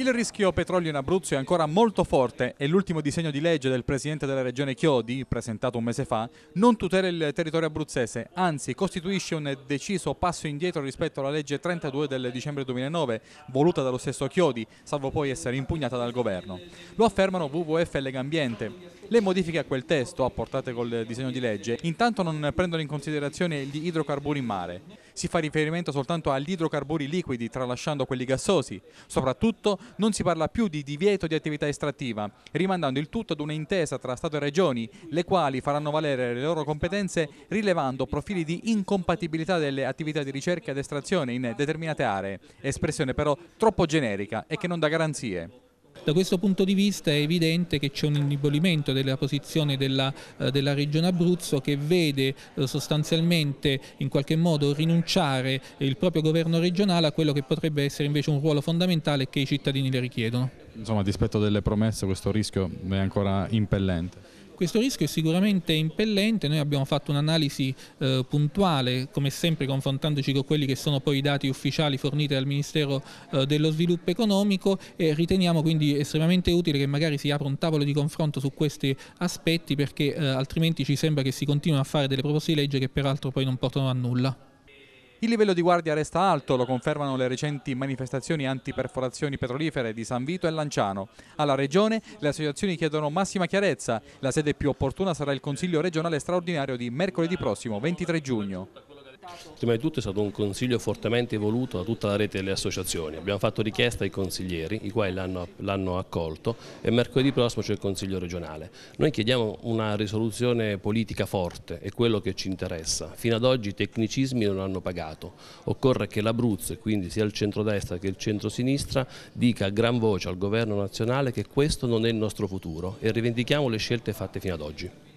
Il rischio petrolio in Abruzzo è ancora molto forte e l'ultimo disegno di legge del presidente della regione Chiodi, presentato un mese fa, non tutela il territorio abruzzese, anzi costituisce un deciso passo indietro rispetto alla legge 32 del dicembre 2009, voluta dallo stesso Chiodi, salvo poi essere impugnata dal governo. Lo affermano WWF e Legambiente. Le modifiche a quel testo, apportate col disegno di legge, intanto non prendono in considerazione gli idrocarburi in mare si fa riferimento soltanto agli idrocarburi liquidi tralasciando quelli gassosi. Soprattutto non si parla più di divieto di attività estrattiva, rimandando il tutto ad un'intesa tra Stato e Regioni, le quali faranno valere le loro competenze rilevando profili di incompatibilità delle attività di ricerca ed estrazione in determinate aree, espressione però troppo generica e che non dà garanzie. Da questo punto di vista è evidente che c'è un indebolimento della posizione della, eh, della regione Abruzzo che vede eh, sostanzialmente in qualche modo rinunciare il proprio governo regionale a quello che potrebbe essere invece un ruolo fondamentale che i cittadini le richiedono. Insomma, a dispetto delle promesse questo rischio è ancora impellente. Questo rischio è sicuramente impellente, noi abbiamo fatto un'analisi eh, puntuale, come sempre confrontandoci con quelli che sono poi i dati ufficiali forniti dal Ministero eh, dello Sviluppo Economico e riteniamo quindi estremamente utile che magari si apra un tavolo di confronto su questi aspetti perché eh, altrimenti ci sembra che si continuino a fare delle proposte di legge che peraltro poi non portano a nulla. Il livello di guardia resta alto, lo confermano le recenti manifestazioni antiperforazioni petrolifere di San Vito e Lanciano. Alla Regione le associazioni chiedono massima chiarezza. La sede più opportuna sarà il Consiglio regionale straordinario di mercoledì prossimo, 23 giugno. Prima di tutto è stato un consiglio fortemente voluto da tutta la rete delle associazioni. Abbiamo fatto richiesta ai consiglieri, i quali l'hanno accolto e mercoledì prossimo c'è il Consiglio regionale. Noi chiediamo una risoluzione politica forte, è quello che ci interessa. Fino ad oggi i tecnicismi non hanno pagato. Occorre che l'Abruzzo, quindi sia il centrodestra che il centrosinistra, dica a gran voce al governo nazionale che questo non è il nostro futuro e rivendichiamo le scelte fatte fino ad oggi.